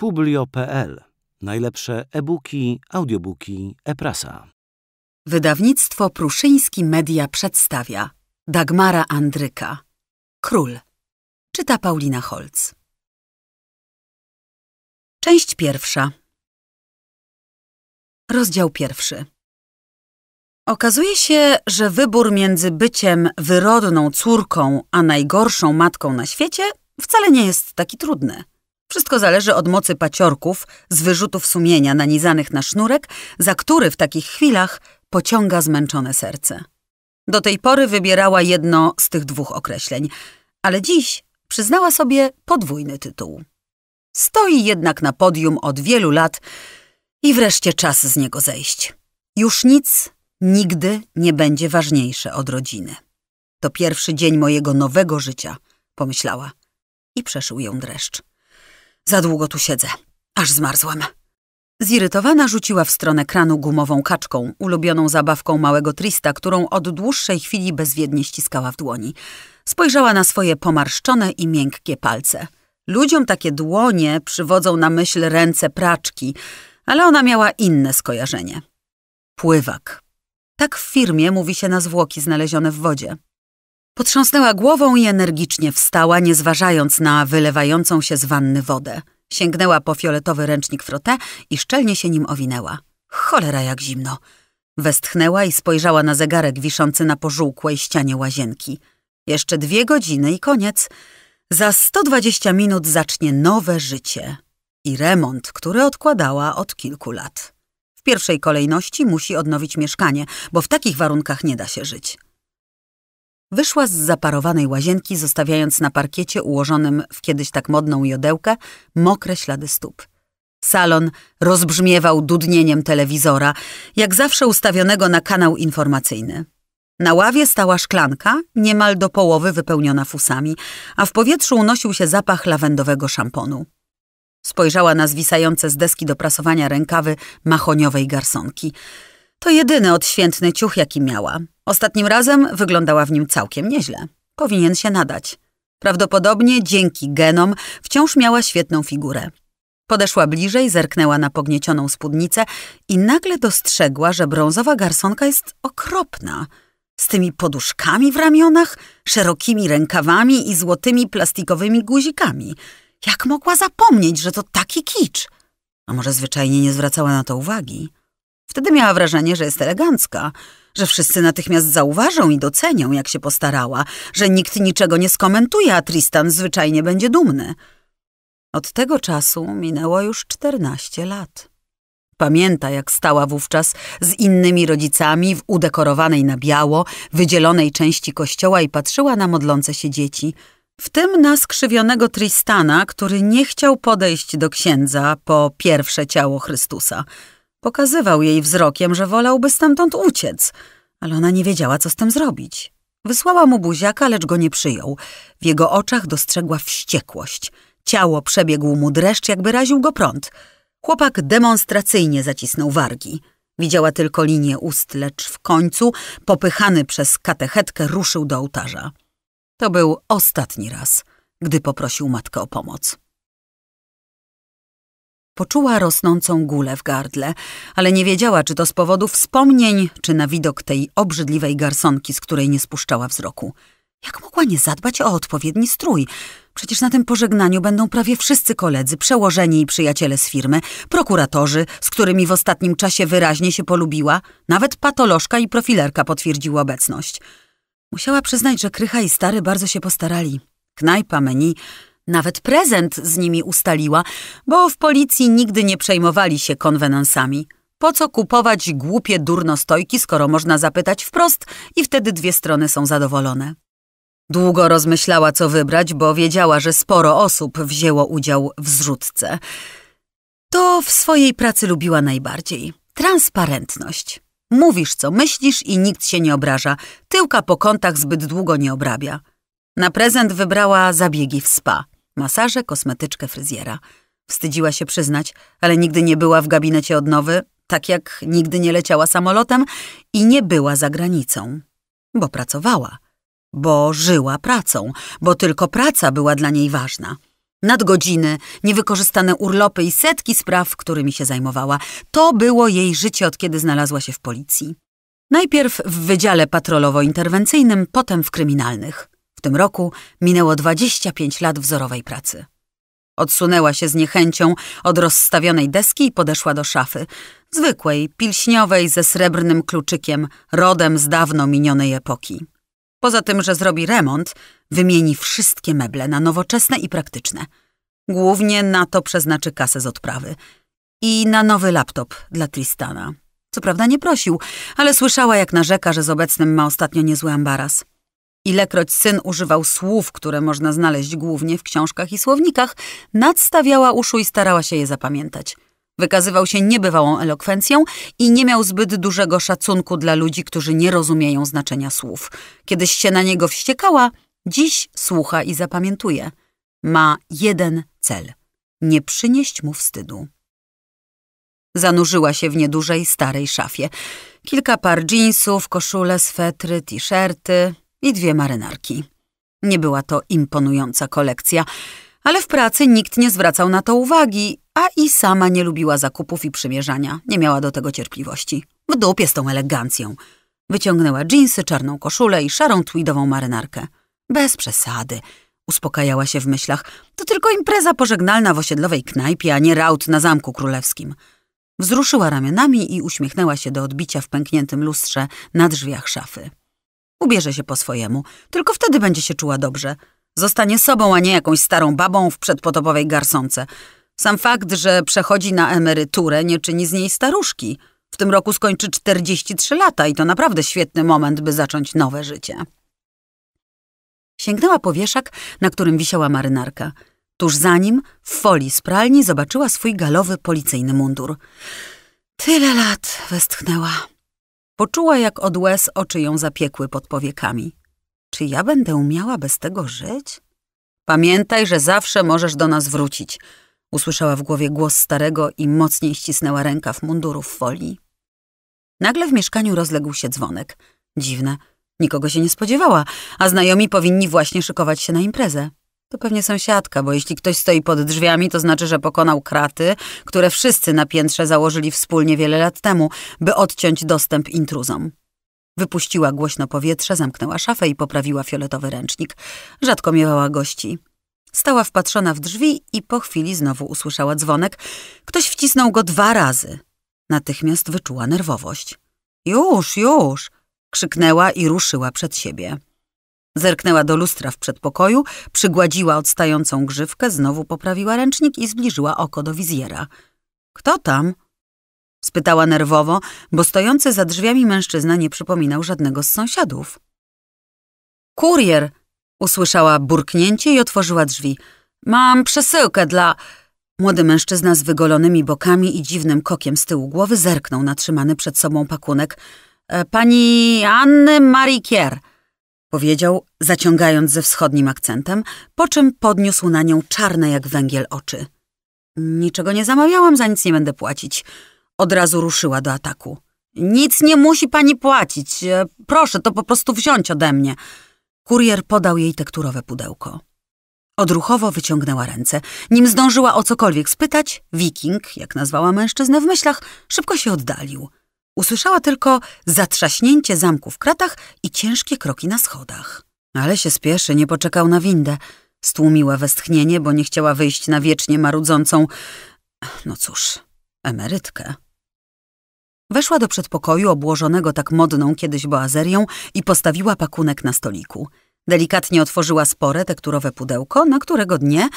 Publio.pl. Najlepsze e-booki, audiobooki, e-prasa. Wydawnictwo Pruszyński Media przedstawia Dagmara Andryka. Król. Czyta Paulina Holc. Część pierwsza. Rozdział pierwszy. Okazuje się, że wybór między byciem wyrodną córką a najgorszą matką na świecie wcale nie jest taki trudny. Wszystko zależy od mocy paciorków z wyrzutów sumienia nanizanych na sznurek, za który w takich chwilach pociąga zmęczone serce. Do tej pory wybierała jedno z tych dwóch określeń, ale dziś przyznała sobie podwójny tytuł. Stoi jednak na podium od wielu lat i wreszcie czas z niego zejść. Już nic nigdy nie będzie ważniejsze od rodziny. To pierwszy dzień mojego nowego życia, pomyślała i przeszył ją dreszcz. Za długo tu siedzę. Aż zmarzłam. Zirytowana rzuciła w stronę kranu gumową kaczką, ulubioną zabawką małego Trista, którą od dłuższej chwili bezwiednie ściskała w dłoni. Spojrzała na swoje pomarszczone i miękkie palce. Ludziom takie dłonie przywodzą na myśl ręce praczki, ale ona miała inne skojarzenie. Pływak. Tak w firmie mówi się na zwłoki znalezione w wodzie. Potrząsnęła głową i energicznie wstała, nie zważając na wylewającą się z wanny wodę. Sięgnęła po fioletowy ręcznik frotę i szczelnie się nim owinęła. Cholera jak zimno. Westchnęła i spojrzała na zegarek wiszący na pożółkłej ścianie łazienki. Jeszcze dwie godziny i koniec. Za 120 minut zacznie nowe życie i remont, który odkładała od kilku lat. W pierwszej kolejności musi odnowić mieszkanie, bo w takich warunkach nie da się żyć. Wyszła z zaparowanej łazienki, zostawiając na parkiecie ułożonym w kiedyś tak modną jodełkę mokre ślady stóp. Salon rozbrzmiewał dudnieniem telewizora, jak zawsze ustawionego na kanał informacyjny. Na ławie stała szklanka, niemal do połowy wypełniona fusami, a w powietrzu unosił się zapach lawendowego szamponu. Spojrzała na zwisające z deski do prasowania rękawy mahoniowej garsonki – to jedyny odświętny ciuch, jaki miała. Ostatnim razem wyglądała w nim całkiem nieźle. Powinien się nadać. Prawdopodobnie dzięki genom wciąż miała świetną figurę. Podeszła bliżej, zerknęła na pogniecioną spódnicę i nagle dostrzegła, że brązowa garsonka jest okropna. Z tymi poduszkami w ramionach, szerokimi rękawami i złotymi plastikowymi guzikami. Jak mogła zapomnieć, że to taki kicz? A może zwyczajnie nie zwracała na to uwagi? Wtedy miała wrażenie, że jest elegancka, że wszyscy natychmiast zauważą i docenią, jak się postarała, że nikt niczego nie skomentuje, a Tristan zwyczajnie będzie dumny. Od tego czasu minęło już czternaście lat. Pamięta, jak stała wówczas z innymi rodzicami w udekorowanej na biało, wydzielonej części kościoła i patrzyła na modlące się dzieci, w tym na skrzywionego Tristana, który nie chciał podejść do księdza po pierwsze ciało Chrystusa – Pokazywał jej wzrokiem, że wolałby stamtąd uciec, ale ona nie wiedziała, co z tym zrobić. Wysłała mu buziaka, lecz go nie przyjął. W jego oczach dostrzegła wściekłość. Ciało przebiegł mu dreszcz, jakby raził go prąd. Chłopak demonstracyjnie zacisnął wargi. Widziała tylko linię ust, lecz w końcu, popychany przez katechetkę, ruszył do ołtarza. To był ostatni raz, gdy poprosił matkę o pomoc. Poczuła rosnącą gulę w gardle, ale nie wiedziała, czy to z powodu wspomnień, czy na widok tej obrzydliwej garsonki, z której nie spuszczała wzroku. Jak mogła nie zadbać o odpowiedni strój? Przecież na tym pożegnaniu będą prawie wszyscy koledzy, przełożeni i przyjaciele z firmy, prokuratorzy, z którymi w ostatnim czasie wyraźnie się polubiła, nawet patolożka i profilerka potwierdziły obecność. Musiała przyznać, że Krycha i Stary bardzo się postarali. Knajpa, menu, nawet prezent z nimi ustaliła, bo w policji nigdy nie przejmowali się konwenansami. Po co kupować głupie durnostojki, skoro można zapytać wprost i wtedy dwie strony są zadowolone? Długo rozmyślała, co wybrać, bo wiedziała, że sporo osób wzięło udział w zrzutce. To w swojej pracy lubiła najbardziej. Transparentność. Mówisz, co myślisz i nikt się nie obraża. Tyłka po kątach zbyt długo nie obrabia. Na prezent wybrała zabiegi w spa. Masaże, kosmetyczkę, fryzjera. Wstydziła się przyznać, ale nigdy nie była w gabinecie odnowy, tak jak nigdy nie leciała samolotem i nie była za granicą. Bo pracowała. Bo żyła pracą. Bo tylko praca była dla niej ważna. Nadgodziny, niewykorzystane urlopy i setki spraw, którymi się zajmowała. To było jej życie od kiedy znalazła się w policji. Najpierw w wydziale patrolowo-interwencyjnym, potem w kryminalnych. W tym roku minęło 25 lat wzorowej pracy. Odsunęła się z niechęcią od rozstawionej deski i podeszła do szafy. Zwykłej, pilśniowej, ze srebrnym kluczykiem, rodem z dawno minionej epoki. Poza tym, że zrobi remont, wymieni wszystkie meble na nowoczesne i praktyczne. Głównie na to przeznaczy kasę z odprawy. I na nowy laptop dla Tristana. Co prawda nie prosił, ale słyszała jak narzeka, że z obecnym ma ostatnio niezły ambaras. Ilekroć syn używał słów, które można znaleźć głównie w książkach i słownikach, nadstawiała uszu i starała się je zapamiętać. Wykazywał się niebywałą elokwencją i nie miał zbyt dużego szacunku dla ludzi, którzy nie rozumieją znaczenia słów. Kiedyś się na niego wściekała, dziś słucha i zapamiętuje. Ma jeden cel – nie przynieść mu wstydu. Zanurzyła się w niedużej, starej szafie. Kilka par dżinsów, koszule, swetry, t-shirty, i dwie marynarki. Nie była to imponująca kolekcja, ale w pracy nikt nie zwracał na to uwagi, a i sama nie lubiła zakupów i przymierzania. Nie miała do tego cierpliwości. W dupie z tą elegancją. Wyciągnęła dżinsy, czarną koszulę i szarą tweedową marynarkę. Bez przesady. Uspokajała się w myślach. To tylko impreza pożegnalna w osiedlowej knajpie, a nie raut na Zamku Królewskim. Wzruszyła ramionami i uśmiechnęła się do odbicia w pękniętym lustrze na drzwiach szafy. Ubierze się po swojemu. Tylko wtedy będzie się czuła dobrze. Zostanie sobą, a nie jakąś starą babą w przedpotopowej garsonce. Sam fakt, że przechodzi na emeryturę, nie czyni z niej staruszki. W tym roku skończy 43 lata i to naprawdę świetny moment, by zacząć nowe życie. Sięgnęła po wieszak, na którym wisiała marynarka. Tuż za nim, w folii spralni, zobaczyła swój galowy policyjny mundur. Tyle lat westchnęła. Poczuła, jak od łez oczy ją zapiekły pod powiekami. Czy ja będę umiała bez tego żyć? Pamiętaj, że zawsze możesz do nas wrócić. Usłyszała w głowie głos starego i mocniej ścisnęła rękaw munduru w folii. Nagle w mieszkaniu rozległ się dzwonek. Dziwne, nikogo się nie spodziewała, a znajomi powinni właśnie szykować się na imprezę. To pewnie sąsiadka, bo jeśli ktoś stoi pod drzwiami, to znaczy, że pokonał kraty, które wszyscy na piętrze założyli wspólnie wiele lat temu, by odciąć dostęp intruzom. Wypuściła głośno powietrze, zamknęła szafę i poprawiła fioletowy ręcznik. Rzadko miewała gości. Stała wpatrzona w drzwi i po chwili znowu usłyszała dzwonek. Ktoś wcisnął go dwa razy. Natychmiast wyczuła nerwowość. Już, już! krzyknęła i ruszyła przed siebie. Zerknęła do lustra w przedpokoju, przygładziła odstającą grzywkę, znowu poprawiła ręcznik i zbliżyła oko do wizjera. Kto tam? spytała nerwowo, bo stojący za drzwiami mężczyzna nie przypominał żadnego z sąsiadów. Kurier! usłyszała burknięcie i otworzyła drzwi. Mam przesyłkę dla. Młody mężczyzna z wygolonymi bokami i dziwnym kokiem z tyłu głowy zerknął na trzymany przed sobą pakunek. E, pani Anny Marikier powiedział, zaciągając ze wschodnim akcentem, po czym podniósł na nią czarne jak węgiel oczy. Niczego nie zamawiałam, za nic nie będę płacić. Od razu ruszyła do ataku. Nic nie musi pani płacić. E, proszę to po prostu wziąć ode mnie. Kurier podał jej tekturowe pudełko. Odruchowo wyciągnęła ręce. Nim zdążyła o cokolwiek spytać, wiking, jak nazwała mężczyznę w myślach, szybko się oddalił. Usłyszała tylko zatrzaśnięcie zamku w kratach i ciężkie kroki na schodach. Ale się spieszy, nie poczekał na windę. Stłumiła westchnienie, bo nie chciała wyjść na wiecznie marudzącą... No cóż, emerytkę. Weszła do przedpokoju obłożonego tak modną kiedyś boazerią i postawiła pakunek na stoliku. Delikatnie otworzyła spore tekturowe pudełko, na którego dnie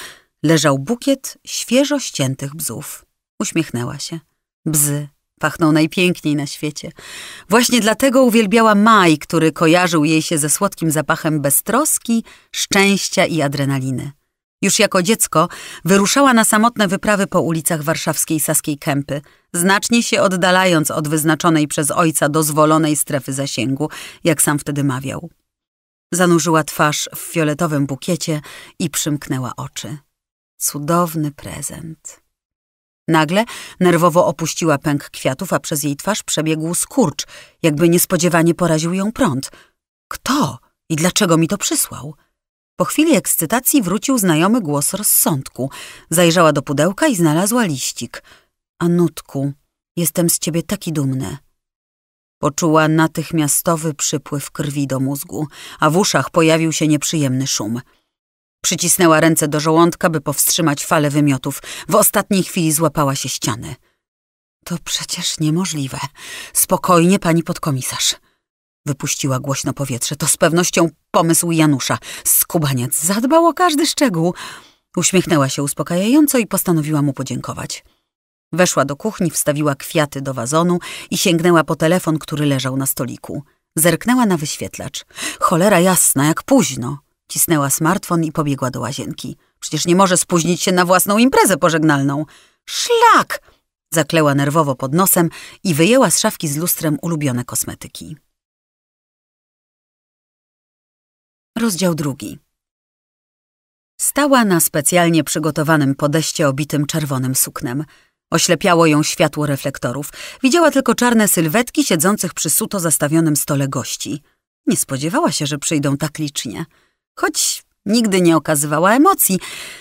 leżał bukiet świeżo ściętych bzów. Uśmiechnęła się. Bzy Pachną najpiękniej na świecie. Właśnie dlatego uwielbiała maj, który kojarzył jej się ze słodkim zapachem beztroski, szczęścia i adrenaliny. Już jako dziecko wyruszała na samotne wyprawy po ulicach warszawskiej Saskiej Kępy, znacznie się oddalając od wyznaczonej przez ojca dozwolonej strefy zasięgu, jak sam wtedy mawiał. Zanurzyła twarz w fioletowym bukiecie i przymknęła oczy. Cudowny prezent. Nagle nerwowo opuściła pęk kwiatów, a przez jej twarz przebiegł skurcz, jakby niespodziewanie poraził ją prąd. Kto i dlaczego mi to przysłał? Po chwili ekscytacji wrócił znajomy głos rozsądku. Zajrzała do pudełka i znalazła liścik. Anutku, jestem z ciebie taki dumny. Poczuła natychmiastowy przypływ krwi do mózgu, a w uszach pojawił się nieprzyjemny szum. Przycisnęła ręce do żołądka, by powstrzymać falę wymiotów. W ostatniej chwili złapała się ściany. To przecież niemożliwe. Spokojnie, pani podkomisarz. Wypuściła głośno powietrze. To z pewnością pomysł Janusza. Skubaniec zadbał o każdy szczegół. Uśmiechnęła się uspokajająco i postanowiła mu podziękować. Weszła do kuchni, wstawiła kwiaty do wazonu i sięgnęła po telefon, który leżał na stoliku. Zerknęła na wyświetlacz. Cholera jasna, jak późno. Cisnęła smartfon i pobiegła do łazienki. Przecież nie może spóźnić się na własną imprezę pożegnalną. Szlak! Zakleła nerwowo pod nosem i wyjęła z szafki z lustrem ulubione kosmetyki. Rozdział drugi. Stała na specjalnie przygotowanym podeście obitym czerwonym suknem. Oślepiało ją światło reflektorów. Widziała tylko czarne sylwetki siedzących przy suto zastawionym stole gości. Nie spodziewała się, że przyjdą tak licznie. Choć nigdy nie okazywała emocji,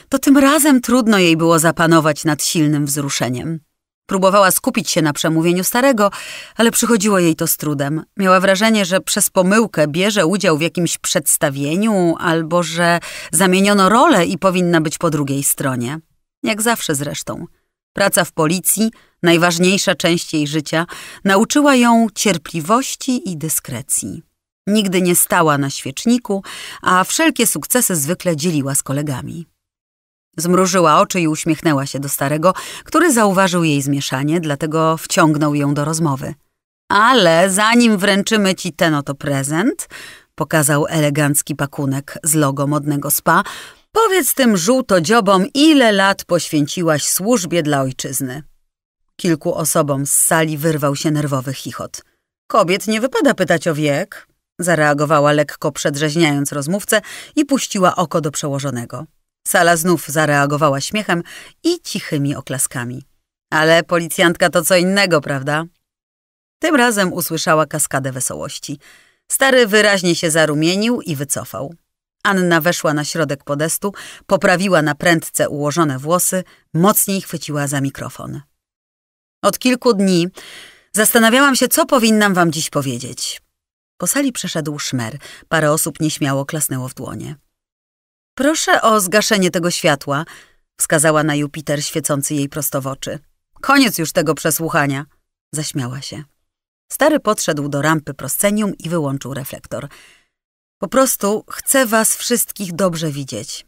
to tym razem trudno jej było zapanować nad silnym wzruszeniem. Próbowała skupić się na przemówieniu starego, ale przychodziło jej to z trudem. Miała wrażenie, że przez pomyłkę bierze udział w jakimś przedstawieniu albo że zamieniono rolę i powinna być po drugiej stronie. Jak zawsze zresztą. Praca w policji, najważniejsza część jej życia, nauczyła ją cierpliwości i dyskrecji. Nigdy nie stała na świeczniku, a wszelkie sukcesy zwykle dzieliła z kolegami. Zmrużyła oczy i uśmiechnęła się do starego, który zauważył jej zmieszanie, dlatego wciągnął ją do rozmowy. Ale zanim wręczymy ci ten oto prezent, pokazał elegancki pakunek z logo modnego spa, powiedz tym żółto-dziobom, ile lat poświęciłaś służbie dla ojczyzny. Kilku osobom z sali wyrwał się nerwowy chichot. Kobiet nie wypada pytać o wiek, zareagowała lekko przedrzeźniając rozmówcę i puściła oko do przełożonego. Sala znów zareagowała śmiechem i cichymi oklaskami. Ale policjantka to co innego, prawda? Tym razem usłyszała kaskadę wesołości. Stary wyraźnie się zarumienił i wycofał. Anna weszła na środek podestu, poprawiła na prędce ułożone włosy, mocniej chwyciła za mikrofon. Od kilku dni zastanawiałam się, co powinnam wam dziś powiedzieć. Po sali przeszedł szmer. Parę osób nieśmiało klasnęło w dłonie. Proszę o zgaszenie tego światła, wskazała na Jupiter świecący jej prosto w oczy. Koniec już tego przesłuchania, zaśmiała się. Stary podszedł do rampy proscenium i wyłączył reflektor. Po prostu chcę was wszystkich dobrze widzieć.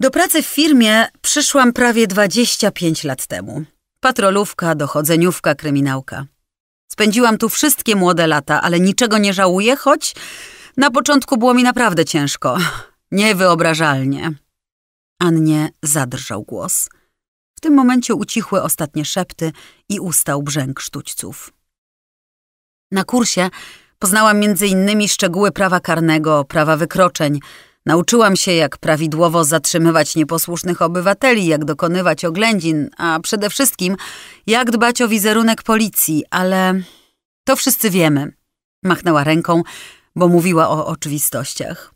Do pracy w firmie przyszłam prawie 25 lat temu. Patrolówka, dochodzeniówka, kryminałka. Spędziłam tu wszystkie młode lata, ale niczego nie żałuję, choć na początku było mi naprawdę ciężko. Niewyobrażalnie. Annie zadrżał głos. W tym momencie ucichły ostatnie szepty i ustał brzęk sztućców. Na kursie poznałam między innymi szczegóły prawa karnego, prawa wykroczeń, Nauczyłam się, jak prawidłowo zatrzymywać nieposłusznych obywateli, jak dokonywać oględzin, a przede wszystkim, jak dbać o wizerunek policji, ale to wszyscy wiemy. Machnęła ręką, bo mówiła o oczywistościach.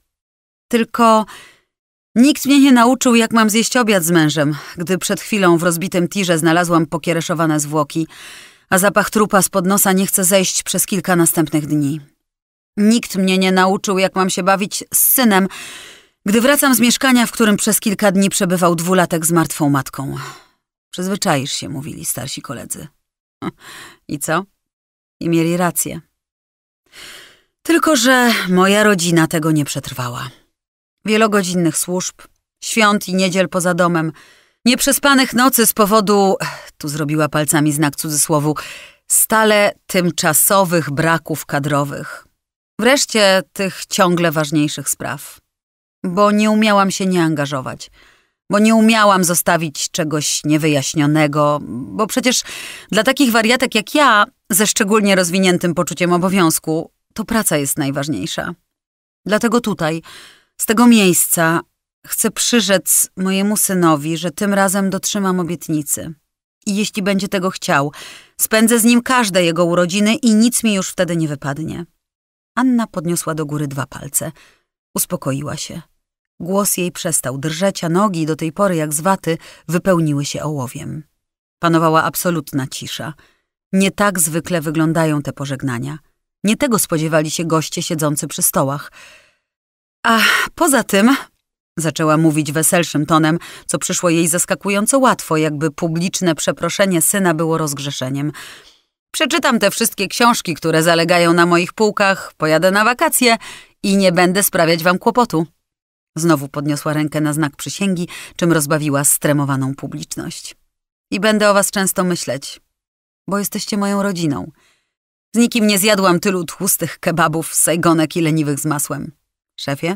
Tylko nikt mnie nie nauczył, jak mam zjeść obiad z mężem, gdy przed chwilą w rozbitym tirze znalazłam pokiereszowane zwłoki, a zapach trupa spod nosa nie chce zejść przez kilka następnych dni. Nikt mnie nie nauczył, jak mam się bawić z synem, gdy wracam z mieszkania, w którym przez kilka dni przebywał dwulatek z martwą matką. Przyzwyczaisz się, mówili starsi koledzy. I co? I mieli rację. Tylko, że moja rodzina tego nie przetrwała. Wielogodzinnych służb, świąt i niedziel poza domem, nieprzespanych nocy z powodu, tu zrobiła palcami znak cudzysłowu, stale tymczasowych braków kadrowych. Wreszcie tych ciągle ważniejszych spraw. Bo nie umiałam się nie angażować. Bo nie umiałam zostawić czegoś niewyjaśnionego. Bo przecież dla takich wariatek jak ja, ze szczególnie rozwiniętym poczuciem obowiązku, to praca jest najważniejsza. Dlatego tutaj, z tego miejsca, chcę przyrzec mojemu synowi, że tym razem dotrzymam obietnicy. I jeśli będzie tego chciał, spędzę z nim każde jego urodziny i nic mi już wtedy nie wypadnie. Anna podniosła do góry dwa palce. Uspokoiła się. Głos jej przestał drżeć, a nogi, do tej pory jak z waty, wypełniły się ołowiem. Panowała absolutna cisza. Nie tak zwykle wyglądają te pożegnania. Nie tego spodziewali się goście siedzący przy stołach. A poza tym, zaczęła mówić weselszym tonem, co przyszło jej zaskakująco łatwo, jakby publiczne przeproszenie syna było rozgrzeszeniem – Przeczytam te wszystkie książki, które zalegają na moich półkach, pojadę na wakacje i nie będę sprawiać wam kłopotu. Znowu podniosła rękę na znak przysięgi, czym rozbawiła stremowaną publiczność. I będę o was często myśleć, bo jesteście moją rodziną. Z nikim nie zjadłam tylu tłustych kebabów, sajgonek i leniwych z masłem. Szefie?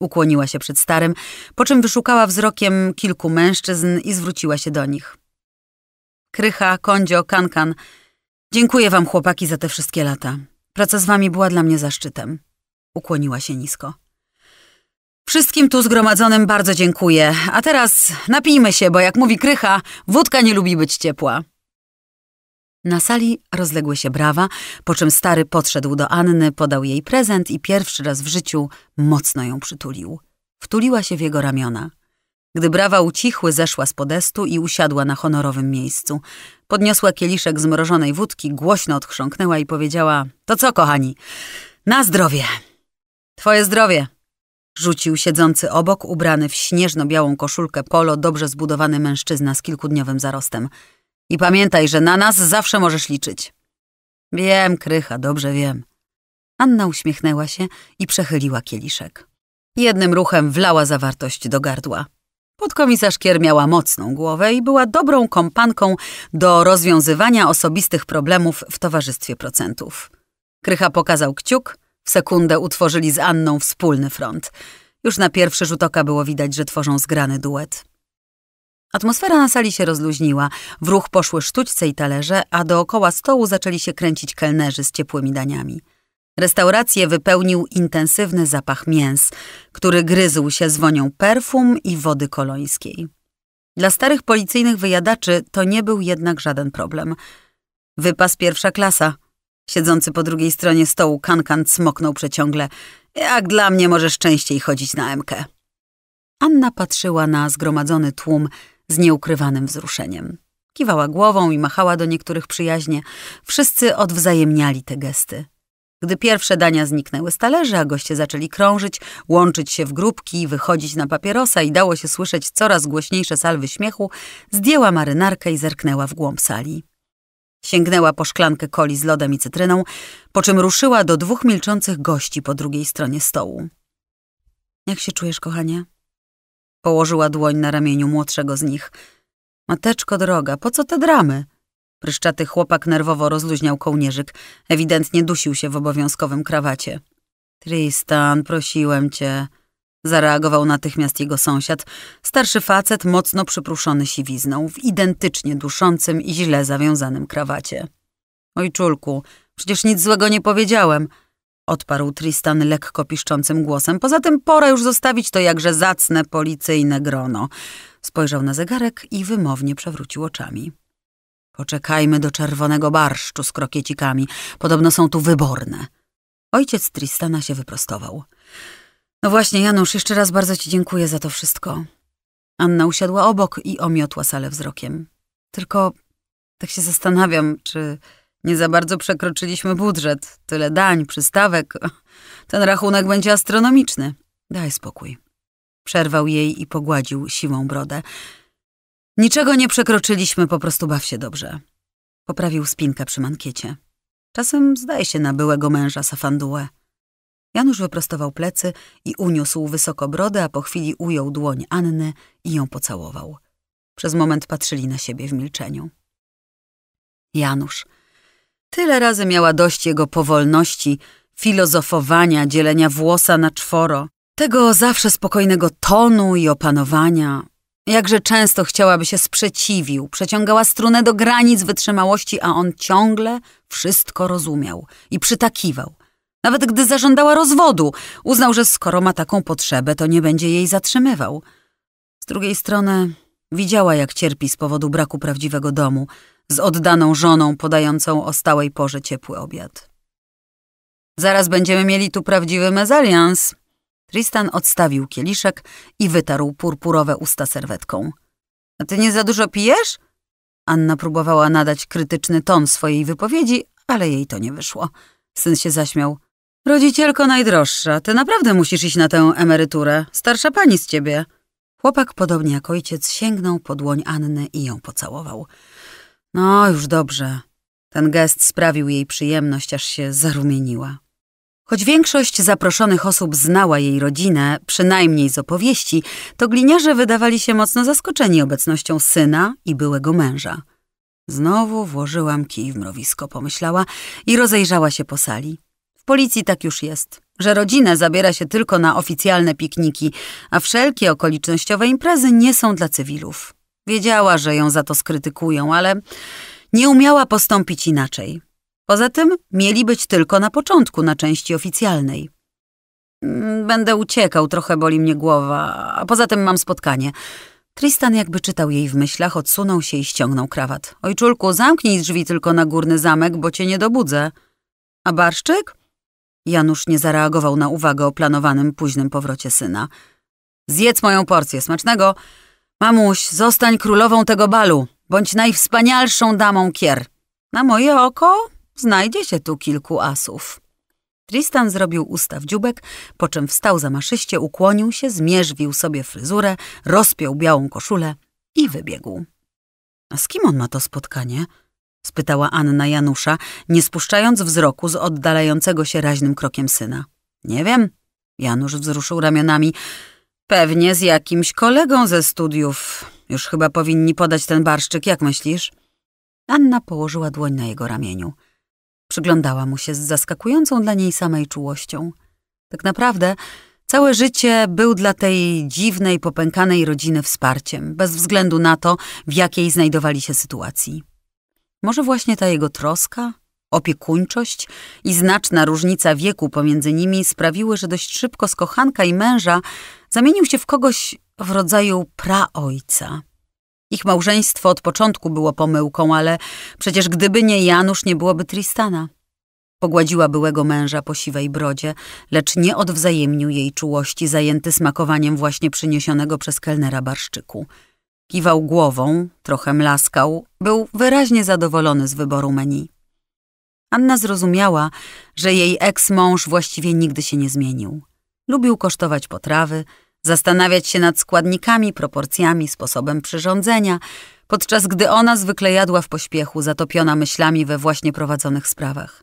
Ukłoniła się przed starym, po czym wyszukała wzrokiem kilku mężczyzn i zwróciła się do nich. Krycha, kądzio, Kankan... Dziękuję wam, chłopaki, za te wszystkie lata. Praca z wami była dla mnie zaszczytem. Ukłoniła się nisko. Wszystkim tu zgromadzonym bardzo dziękuję. A teraz napijmy się, bo jak mówi Krycha, wódka nie lubi być ciepła. Na sali rozległy się brawa, po czym stary podszedł do Anny, podał jej prezent i pierwszy raz w życiu mocno ją przytulił. Wtuliła się w jego ramiona. Gdy brawa ucichły, zeszła z podestu i usiadła na honorowym miejscu. Podniosła kieliszek zmrożonej wódki, głośno odchrząknęła i powiedziała – to co, kochani? Na zdrowie! Twoje zdrowie! Rzucił siedzący obok, ubrany w śnieżno-białą koszulkę polo, dobrze zbudowany mężczyzna z kilkudniowym zarostem. I pamiętaj, że na nas zawsze możesz liczyć. Wiem, Krycha, dobrze wiem. Anna uśmiechnęła się i przechyliła kieliszek. Jednym ruchem wlała zawartość do gardła. Podkomisarz Kier miała mocną głowę i była dobrą kompanką do rozwiązywania osobistych problemów w towarzystwie procentów. Krycha pokazał kciuk, w sekundę utworzyli z Anną wspólny front. Już na pierwszy rzut oka było widać, że tworzą zgrany duet. Atmosfera na sali się rozluźniła, w ruch poszły sztućce i talerze, a dookoła stołu zaczęli się kręcić kelnerzy z ciepłymi daniami. Restaurację wypełnił intensywny zapach mięs, który gryzł się z wonią perfum i wody kolońskiej. Dla starych policyjnych wyjadaczy to nie był jednak żaden problem. Wypas pierwsza klasa. Siedzący po drugiej stronie stołu kankan smoknął przeciągle. Jak dla mnie możesz częściej chodzić na MK. Anna patrzyła na zgromadzony tłum z nieukrywanym wzruszeniem. Kiwała głową i machała do niektórych przyjaźnie. Wszyscy odwzajemniali te gesty. Gdy pierwsze dania zniknęły z talerzy, a goście zaczęli krążyć, łączyć się w grupki, wychodzić na papierosa i dało się słyszeć coraz głośniejsze salwy śmiechu, zdjęła marynarkę i zerknęła w głąb sali. Sięgnęła po szklankę coli z lodem i cytryną, po czym ruszyła do dwóch milczących gości po drugiej stronie stołu. Jak się czujesz, kochanie? Położyła dłoń na ramieniu młodszego z nich. Mateczko droga, po co te dramy? Pryszczaty chłopak nerwowo rozluźniał kołnierzyk. Ewidentnie dusił się w obowiązkowym krawacie. Tristan, prosiłem cię. Zareagował natychmiast jego sąsiad, starszy facet mocno przypruszony siwizną, w identycznie duszącym i źle zawiązanym krawacie. Ojczulku, przecież nic złego nie powiedziałem. Odparł Tristan lekko piszczącym głosem. Poza tym pora już zostawić to jakże zacne policyjne grono. Spojrzał na zegarek i wymownie przewrócił oczami. Poczekajmy do czerwonego barszczu z krokiecikami. Podobno są tu wyborne. Ojciec Tristana się wyprostował. No właśnie, Janusz, jeszcze raz bardzo ci dziękuję za to wszystko. Anna usiadła obok i omiotła salę wzrokiem. Tylko tak się zastanawiam, czy nie za bardzo przekroczyliśmy budżet. Tyle dań, przystawek. Ten rachunek będzie astronomiczny. Daj spokój. Przerwał jej i pogładził siwą brodę. Niczego nie przekroczyliśmy, po prostu baw się dobrze. Poprawił spinkę przy mankiecie. Czasem zdaje się na byłego męża safandułę. Janusz wyprostował plecy i uniósł wysoko brodę, a po chwili ujął dłoń Anny i ją pocałował. Przez moment patrzyli na siebie w milczeniu. Janusz. Tyle razy miała dość jego powolności, filozofowania, dzielenia włosa na czworo, tego zawsze spokojnego tonu i opanowania, Jakże często chciałaby się sprzeciwił, przeciągała strunę do granic wytrzymałości, a on ciągle wszystko rozumiał i przytakiwał. Nawet gdy zażądała rozwodu, uznał, że skoro ma taką potrzebę, to nie będzie jej zatrzymywał. Z drugiej strony widziała, jak cierpi z powodu braku prawdziwego domu, z oddaną żoną podającą o stałej porze ciepły obiad. Zaraz będziemy mieli tu prawdziwy mezalians, Tristan odstawił kieliszek i wytarł purpurowe usta serwetką. A ty nie za dużo pijesz? Anna próbowała nadać krytyczny ton swojej wypowiedzi, ale jej to nie wyszło. Syn się zaśmiał. Rodzicielko najdroższa, ty naprawdę musisz iść na tę emeryturę. Starsza pani z ciebie. Chłopak, podobnie jak ojciec, sięgnął po dłoń Anny i ją pocałował. No, już dobrze. Ten gest sprawił jej przyjemność, aż się zarumieniła. Choć większość zaproszonych osób znała jej rodzinę, przynajmniej z opowieści, to gliniarze wydawali się mocno zaskoczeni obecnością syna i byłego męża. Znowu włożyłam kij w mrowisko, pomyślała i rozejrzała się po sali. W policji tak już jest, że rodzinę zabiera się tylko na oficjalne pikniki, a wszelkie okolicznościowe imprezy nie są dla cywilów. Wiedziała, że ją za to skrytykują, ale nie umiała postąpić inaczej. Poza tym mieli być tylko na początku, na części oficjalnej. Mm, będę uciekał, trochę boli mnie głowa, a poza tym mam spotkanie. Tristan jakby czytał jej w myślach, odsunął się i ściągnął krawat. Ojczulku, zamknij drzwi tylko na górny zamek, bo cię nie dobudzę. A Barszczyk? Janusz nie zareagował na uwagę o planowanym późnym powrocie syna. Zjedz moją porcję smacznego. Mamuś, zostań królową tego balu. Bądź najwspanialszą damą kier. Na moje oko Znajdzie się tu kilku asów. Tristan zrobił usta w dziubek, po czym wstał za maszyście, ukłonił się, zmierzwił sobie fryzurę, rozpiął białą koszulę i wybiegł. A z kim on ma to spotkanie? spytała Anna Janusza, nie spuszczając wzroku z oddalającego się raźnym krokiem syna. Nie wiem. Janusz wzruszył ramionami. Pewnie z jakimś kolegą ze studiów. Już chyba powinni podać ten barszczyk, jak myślisz? Anna położyła dłoń na jego ramieniu. Przyglądała mu się z zaskakującą dla niej samej czułością. Tak naprawdę całe życie był dla tej dziwnej, popękanej rodziny wsparciem, bez względu na to, w jakiej znajdowali się sytuacji. Może właśnie ta jego troska, opiekuńczość i znaczna różnica wieku pomiędzy nimi sprawiły, że dość szybko z kochanka i męża zamienił się w kogoś w rodzaju praojca. Ich małżeństwo od początku było pomyłką, ale przecież gdyby nie Janusz, nie byłoby Tristana. Pogładziła byłego męża po siwej brodzie, lecz nie odwzajemnił jej czułości, zajęty smakowaniem właśnie przyniesionego przez kelnera barszczyku. Kiwał głową, trochę mlaskał, był wyraźnie zadowolony z wyboru menu. Anna zrozumiała, że jej eks-mąż właściwie nigdy się nie zmienił. Lubił kosztować potrawy, zastanawiać się nad składnikami, proporcjami, sposobem przyrządzenia, podczas gdy ona zwykle jadła w pośpiechu, zatopiona myślami we właśnie prowadzonych sprawach.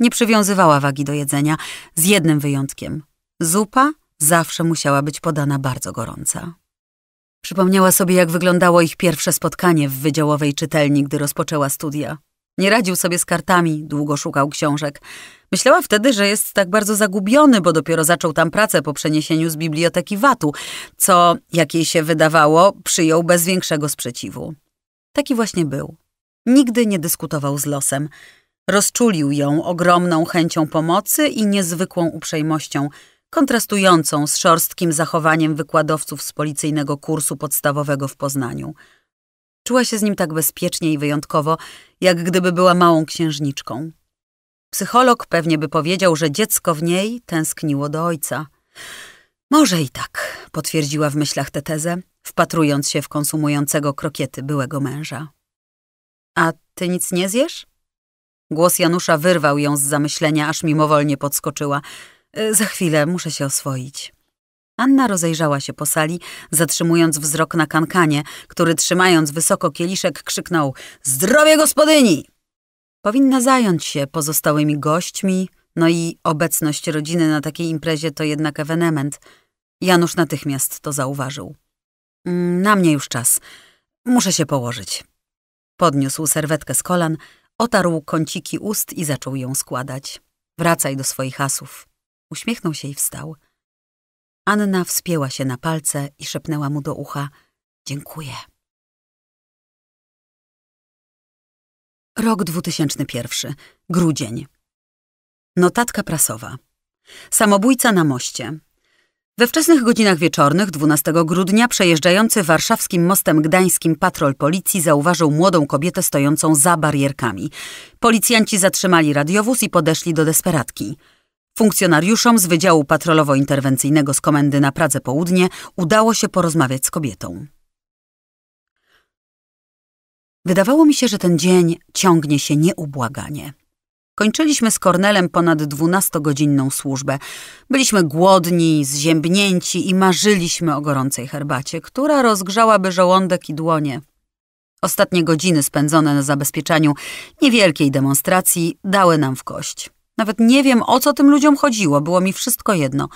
Nie przywiązywała wagi do jedzenia, z jednym wyjątkiem. Zupa zawsze musiała być podana bardzo gorąca. Przypomniała sobie, jak wyglądało ich pierwsze spotkanie w wydziałowej czytelni, gdy rozpoczęła studia. Nie radził sobie z kartami, długo szukał książek. Myślała wtedy, że jest tak bardzo zagubiony, bo dopiero zaczął tam pracę po przeniesieniu z biblioteki VAT-u, co, jak jej się wydawało, przyjął bez większego sprzeciwu. Taki właśnie był. Nigdy nie dyskutował z losem. Rozczulił ją ogromną chęcią pomocy i niezwykłą uprzejmością, kontrastującą z szorstkim zachowaniem wykładowców z policyjnego kursu podstawowego w Poznaniu – Czuła się z nim tak bezpiecznie i wyjątkowo, jak gdyby była małą księżniczką. Psycholog pewnie by powiedział, że dziecko w niej tęskniło do ojca. Może i tak, potwierdziła w myślach tę tezę, wpatrując się w konsumującego krokiety byłego męża. A ty nic nie zjesz? Głos Janusza wyrwał ją z zamyślenia, aż mimowolnie podskoczyła. Y, za chwilę muszę się oswoić. Anna rozejrzała się po sali, zatrzymując wzrok na kankanie, który trzymając wysoko kieliszek krzyknął Zdrowie gospodyni! Powinna zająć się pozostałymi gośćmi, no i obecność rodziny na takiej imprezie to jednak ewenement. Janusz natychmiast to zauważył. Mm, na mnie już czas. Muszę się położyć. Podniósł serwetkę z kolan, otarł kąciki ust i zaczął ją składać. Wracaj do swoich asów. Uśmiechnął się i wstał. Anna wspięła się na palce i szepnęła mu do ucha Dziękuję. Rok 2001, grudzień. Notatka prasowa. Samobójca na moście. We wczesnych godzinach wieczornych 12 grudnia przejeżdżający warszawskim mostem gdańskim patrol policji zauważył młodą kobietę stojącą za barierkami. Policjanci zatrzymali radiowóz i podeszli do desperatki. Funkcjonariuszom z Wydziału Patrolowo-Interwencyjnego z Komendy na Pradze Południe udało się porozmawiać z kobietą. Wydawało mi się, że ten dzień ciągnie się nieubłaganie. Kończyliśmy z Kornelem ponad dwunastogodzinną służbę. Byliśmy głodni, zziębnięci i marzyliśmy o gorącej herbacie, która rozgrzałaby żołądek i dłonie. Ostatnie godziny spędzone na zabezpieczaniu niewielkiej demonstracji dały nam w kość. Nawet nie wiem, o co tym ludziom chodziło, było mi wszystko jedno.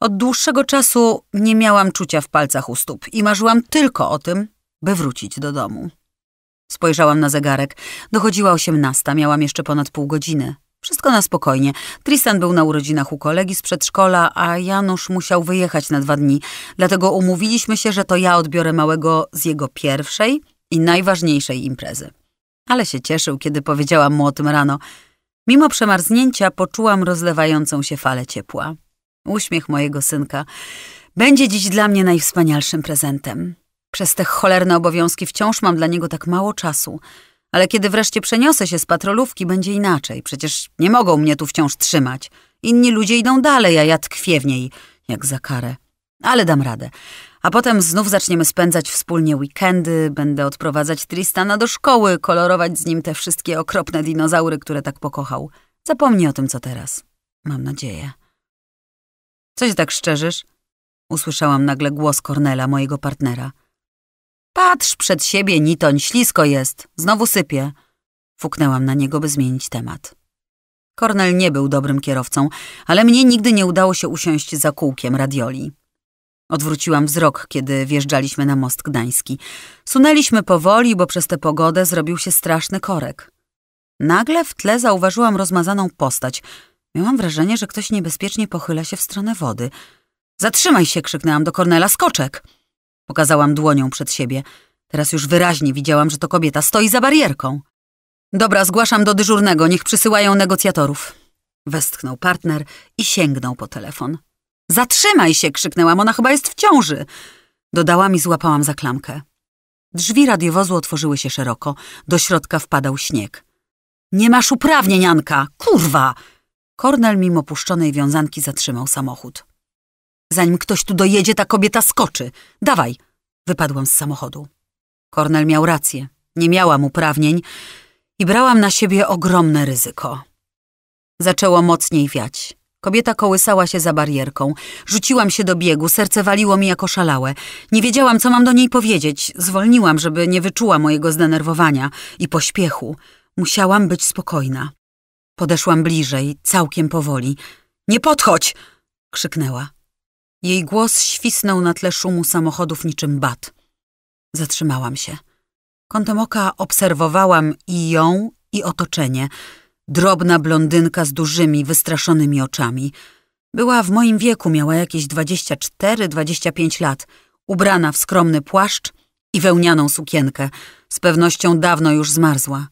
Od dłuższego czasu nie miałam czucia w palcach u stóp i marzyłam tylko o tym, by wrócić do domu. Spojrzałam na zegarek. Dochodziła osiemnasta, miałam jeszcze ponad pół godziny. Wszystko na spokojnie. Tristan był na urodzinach u kolegi z przedszkola, a Janusz musiał wyjechać na dwa dni. Dlatego umówiliśmy się, że to ja odbiorę małego z jego pierwszej i najważniejszej imprezy. Ale się cieszył, kiedy powiedziałam mu o tym rano. Mimo przemarznięcia poczułam rozlewającą się falę ciepła. Uśmiech mojego synka będzie dziś dla mnie najwspanialszym prezentem. Przez te cholerne obowiązki wciąż mam dla niego tak mało czasu. Ale kiedy wreszcie przeniosę się z patrolówki, będzie inaczej. Przecież nie mogą mnie tu wciąż trzymać. Inni ludzie idą dalej, a ja tkwię w niej, jak za karę. Ale dam radę. A potem znów zaczniemy spędzać wspólnie weekendy, będę odprowadzać Tristana do szkoły, kolorować z nim te wszystkie okropne dinozaury, które tak pokochał. Zapomnij o tym, co teraz. Mam nadzieję. Coś tak szczerzysz? Usłyszałam nagle głos Kornela, mojego partnera. Patrz przed siebie, Nitoń, ślisko jest. Znowu sypie. Fuknęłam na niego, by zmienić temat. Kornel nie był dobrym kierowcą, ale mnie nigdy nie udało się usiąść za kółkiem radioli. Odwróciłam wzrok, kiedy wjeżdżaliśmy na most gdański. Sunęliśmy powoli, bo przez tę pogodę zrobił się straszny korek. Nagle w tle zauważyłam rozmazaną postać. Miałam wrażenie, że ktoś niebezpiecznie pochyla się w stronę wody. Zatrzymaj się, krzyknęłam do Kornela, skoczek! Pokazałam dłonią przed siebie. Teraz już wyraźnie widziałam, że to kobieta stoi za barierką. Dobra, zgłaszam do dyżurnego, niech przysyłają negocjatorów. Westchnął partner i sięgnął po telefon. Zatrzymaj się! krzyknęłam, ona chyba jest w ciąży! Dodałam i złapałam za klamkę. Drzwi radiowozu otworzyły się szeroko. Do środka wpadał śnieg. Nie masz uprawnień, Janka! Kurwa! Kornel mimo puszczonej wiązanki zatrzymał samochód. Zanim ktoś tu dojedzie, ta kobieta skoczy. Dawaj! Wypadłam z samochodu. Kornel miał rację. Nie miałam uprawnień i brałam na siebie ogromne ryzyko. Zaczęło mocniej wiać. Kobieta kołysała się za barierką. Rzuciłam się do biegu, serce waliło mi jako szalałe. Nie wiedziałam, co mam do niej powiedzieć. Zwolniłam, żeby nie wyczuła mojego zdenerwowania i pośpiechu. Musiałam być spokojna. Podeszłam bliżej, całkiem powoli. Nie podchodź! krzyknęła. Jej głos świsnął na tle szumu samochodów niczym bat. Zatrzymałam się. Kątem oka obserwowałam i ją, i otoczenie – Drobna blondynka z dużymi, wystraszonymi oczami. Była w moim wieku, miała jakieś 24-25 lat, ubrana w skromny płaszcz i wełnianą sukienkę. Z pewnością dawno już zmarzła.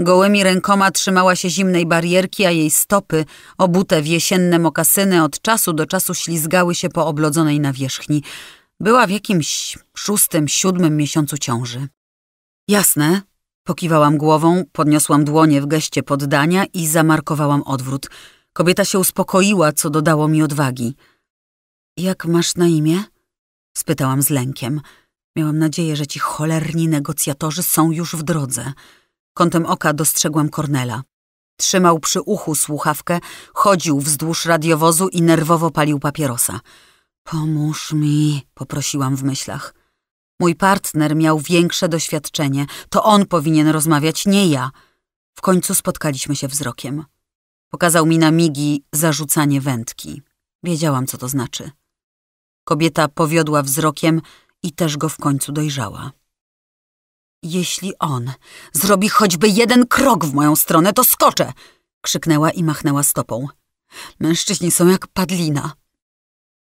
Gołymi rękoma trzymała się zimnej barierki, a jej stopy, obute w jesienne mokasyny, od czasu do czasu ślizgały się po oblodzonej nawierzchni. Była w jakimś szóstym, siódmym miesiącu ciąży. Jasne, Pokiwałam głową, podniosłam dłonie w geście poddania i zamarkowałam odwrót. Kobieta się uspokoiła, co dodało mi odwagi. Jak masz na imię? spytałam z lękiem. Miałam nadzieję, że ci cholerni negocjatorzy są już w drodze. Kątem oka dostrzegłam Kornela. Trzymał przy uchu słuchawkę, chodził wzdłuż radiowozu i nerwowo palił papierosa. Pomóż mi, poprosiłam w myślach. Mój partner miał większe doświadczenie. To on powinien rozmawiać, nie ja. W końcu spotkaliśmy się wzrokiem. Pokazał mi na migi zarzucanie wędki. Wiedziałam, co to znaczy. Kobieta powiodła wzrokiem i też go w końcu dojrzała. Jeśli on zrobi choćby jeden krok w moją stronę, to skoczę! krzyknęła i machnęła stopą. Mężczyźni są jak padlina.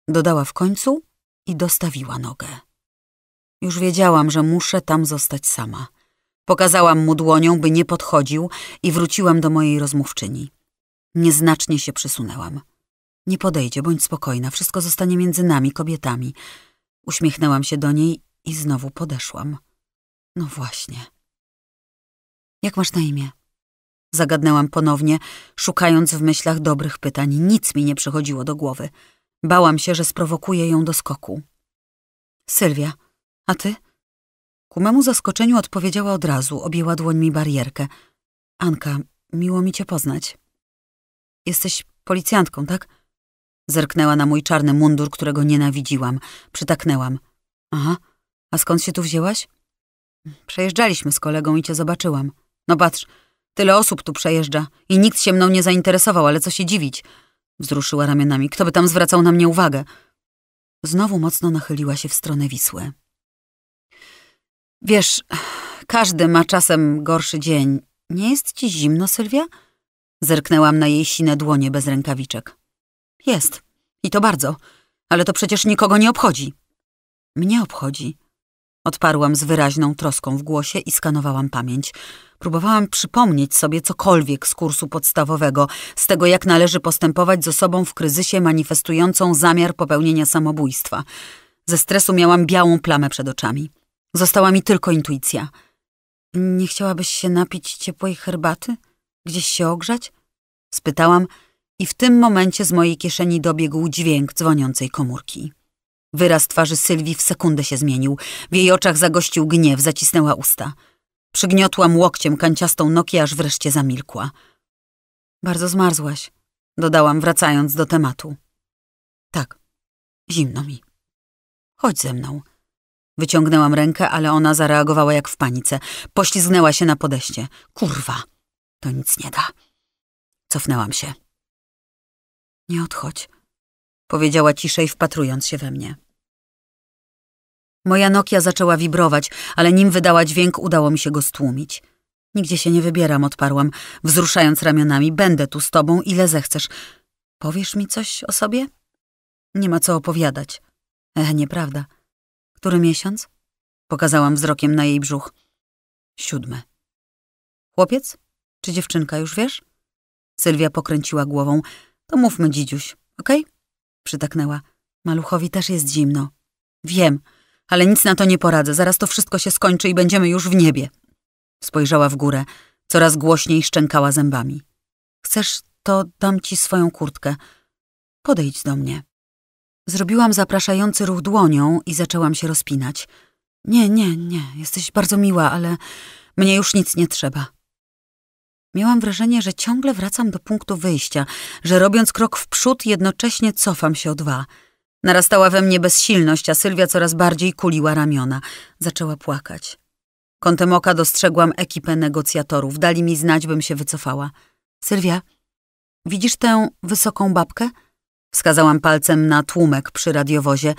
Dodała w końcu i dostawiła nogę. Już wiedziałam, że muszę tam zostać sama. Pokazałam mu dłonią, by nie podchodził i wróciłam do mojej rozmówczyni. Nieznacznie się przysunęłam. Nie podejdzie, bądź spokojna, wszystko zostanie między nami, kobietami. Uśmiechnęłam się do niej i znowu podeszłam. No właśnie. Jak masz na imię? Zagadnęłam ponownie, szukając w myślach dobrych pytań. Nic mi nie przychodziło do głowy. Bałam się, że sprowokuję ją do skoku. Sylwia. A ty? Ku memu zaskoczeniu odpowiedziała od razu, objęła dłońmi barierkę. Anka, miło mi cię poznać. Jesteś policjantką, tak? Zerknęła na mój czarny mundur, którego nienawidziłam. Przytaknęłam. Aha, a skąd się tu wzięłaś? Przejeżdżaliśmy z kolegą i cię zobaczyłam. No patrz, tyle osób tu przejeżdża i nikt się mną nie zainteresował, ale co się dziwić? Wzruszyła ramionami. Kto by tam zwracał na mnie uwagę? Znowu mocno nachyliła się w stronę Wisły. Wiesz, każdy ma czasem gorszy dzień. Nie jest ci zimno, Sylwia? Zerknęłam na jej sine dłonie bez rękawiczek. Jest. I to bardzo. Ale to przecież nikogo nie obchodzi. Mnie obchodzi. Odparłam z wyraźną troską w głosie i skanowałam pamięć. Próbowałam przypomnieć sobie cokolwiek z kursu podstawowego, z tego jak należy postępować z osobą w kryzysie manifestującą zamiar popełnienia samobójstwa. Ze stresu miałam białą plamę przed oczami. Została mi tylko intuicja. Nie chciałabyś się napić ciepłej herbaty? Gdzieś się ogrzać? Spytałam i w tym momencie z mojej kieszeni dobiegł dźwięk dzwoniącej komórki. Wyraz twarzy Sylwii w sekundę się zmienił. W jej oczach zagościł gniew, zacisnęła usta. Przygniotłam łokciem kanciastą Nokię, aż wreszcie zamilkła. Bardzo zmarzłaś, dodałam, wracając do tematu. Tak, zimno mi. Chodź ze mną. Wyciągnęłam rękę, ale ona zareagowała jak w panice. Poślizgnęła się na podejście. Kurwa, to nic nie da. Cofnęłam się. Nie odchodź, powiedziała ciszej, wpatrując się we mnie. Moja Nokia zaczęła wibrować, ale nim wydała dźwięk, udało mi się go stłumić. Nigdzie się nie wybieram, odparłam, wzruszając ramionami. Będę tu z tobą, ile zechcesz. Powiesz mi coś o sobie? Nie ma co opowiadać. E, nieprawda. Który miesiąc? Pokazałam wzrokiem na jej brzuch. Siódmy. Chłopiec? Czy dziewczynka, już wiesz? Sylwia pokręciła głową. To mówmy dzidziuś, okej? Okay? Przytaknęła. Maluchowi też jest zimno. Wiem, ale nic na to nie poradzę. Zaraz to wszystko się skończy i będziemy już w niebie. Spojrzała w górę. Coraz głośniej szczękała zębami. Chcesz, to dam ci swoją kurtkę. Podejdź do mnie. Zrobiłam zapraszający ruch dłonią i zaczęłam się rozpinać. Nie, nie, nie, jesteś bardzo miła, ale mnie już nic nie trzeba. Miałam wrażenie, że ciągle wracam do punktu wyjścia, że robiąc krok w przód, jednocześnie cofam się o dwa. Narastała we mnie bezsilność, a Sylwia coraz bardziej kuliła ramiona. Zaczęła płakać. Kątem oka dostrzegłam ekipę negocjatorów. Dali mi znać, bym się wycofała. Sylwia, widzisz tę wysoką babkę? Wskazałam palcem na tłumek przy radiowozie.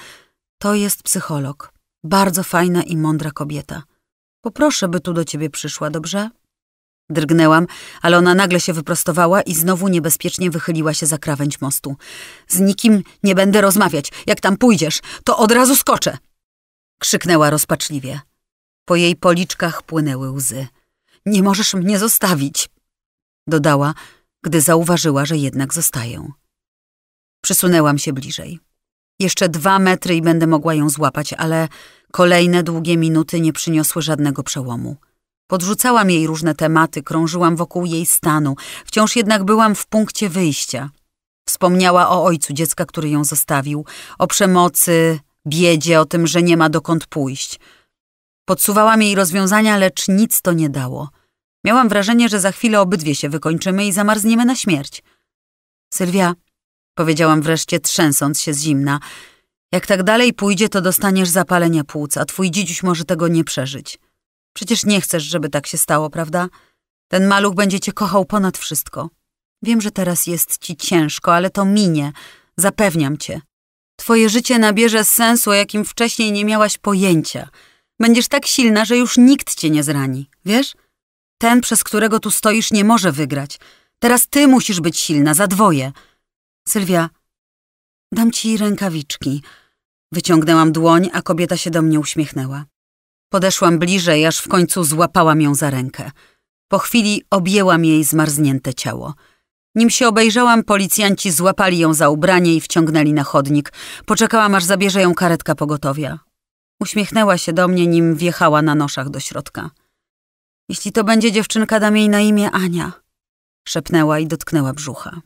To jest psycholog. Bardzo fajna i mądra kobieta. Poproszę, by tu do ciebie przyszła, dobrze? Drgnęłam, ale ona nagle się wyprostowała i znowu niebezpiecznie wychyliła się za krawędź mostu. Z nikim nie będę rozmawiać. Jak tam pójdziesz, to od razu skoczę! Krzyknęła rozpaczliwie. Po jej policzkach płynęły łzy. Nie możesz mnie zostawić! Dodała, gdy zauważyła, że jednak zostaję. Przysunęłam się bliżej. Jeszcze dwa metry i będę mogła ją złapać, ale kolejne długie minuty nie przyniosły żadnego przełomu. Podrzucałam jej różne tematy, krążyłam wokół jej stanu, wciąż jednak byłam w punkcie wyjścia. Wspomniała o ojcu dziecka, który ją zostawił, o przemocy, biedzie, o tym, że nie ma dokąd pójść. Podsuwałam jej rozwiązania, lecz nic to nie dało. Miałam wrażenie, że za chwilę obydwie się wykończymy i zamarzniemy na śmierć. Sylwia, Powiedziałam wreszcie, trzęsąc się z zimna. Jak tak dalej pójdzie, to dostaniesz zapalenia płuc, a twój dzidziuś może tego nie przeżyć. Przecież nie chcesz, żeby tak się stało, prawda? Ten maluch będzie cię kochał ponad wszystko. Wiem, że teraz jest ci ciężko, ale to minie. Zapewniam cię. Twoje życie nabierze sensu, o jakim wcześniej nie miałaś pojęcia. Będziesz tak silna, że już nikt cię nie zrani, wiesz? Ten, przez którego tu stoisz, nie może wygrać. Teraz ty musisz być silna, za dwoje. Sylwia, dam ci rękawiczki. Wyciągnęłam dłoń, a kobieta się do mnie uśmiechnęła. Podeszłam bliżej, aż w końcu złapałam ją za rękę. Po chwili objęłam jej zmarznięte ciało. Nim się obejrzałam, policjanci złapali ją za ubranie i wciągnęli na chodnik. Poczekałam, aż zabierze ją karetka pogotowia. Uśmiechnęła się do mnie, nim wjechała na noszach do środka. Jeśli to będzie dziewczynka, dam jej na imię Ania, szepnęła i dotknęła brzucha.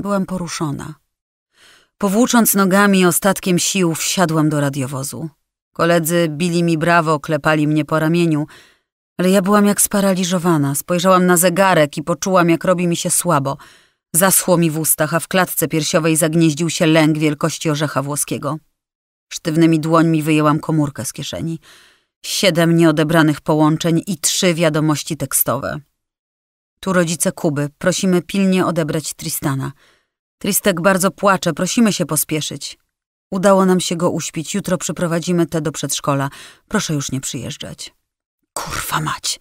Byłam poruszona. Powłócząc nogami ostatkiem sił, wsiadłam do radiowozu. Koledzy bili mi brawo, klepali mnie po ramieniu, ale ja byłam jak sparaliżowana. Spojrzałam na zegarek i poczułam, jak robi mi się słabo. Zaschło mi w ustach, a w klatce piersiowej zagnieździł się lęk wielkości orzecha włoskiego. Sztywnymi dłońmi wyjęłam komórkę z kieszeni. Siedem nieodebranych połączeń i trzy wiadomości tekstowe. Tu rodzice Kuby. Prosimy pilnie odebrać Tristana – Tristek bardzo płacze, prosimy się pospieszyć. Udało nam się go uśpić, jutro przyprowadzimy te do przedszkola. Proszę już nie przyjeżdżać. Kurwa mać!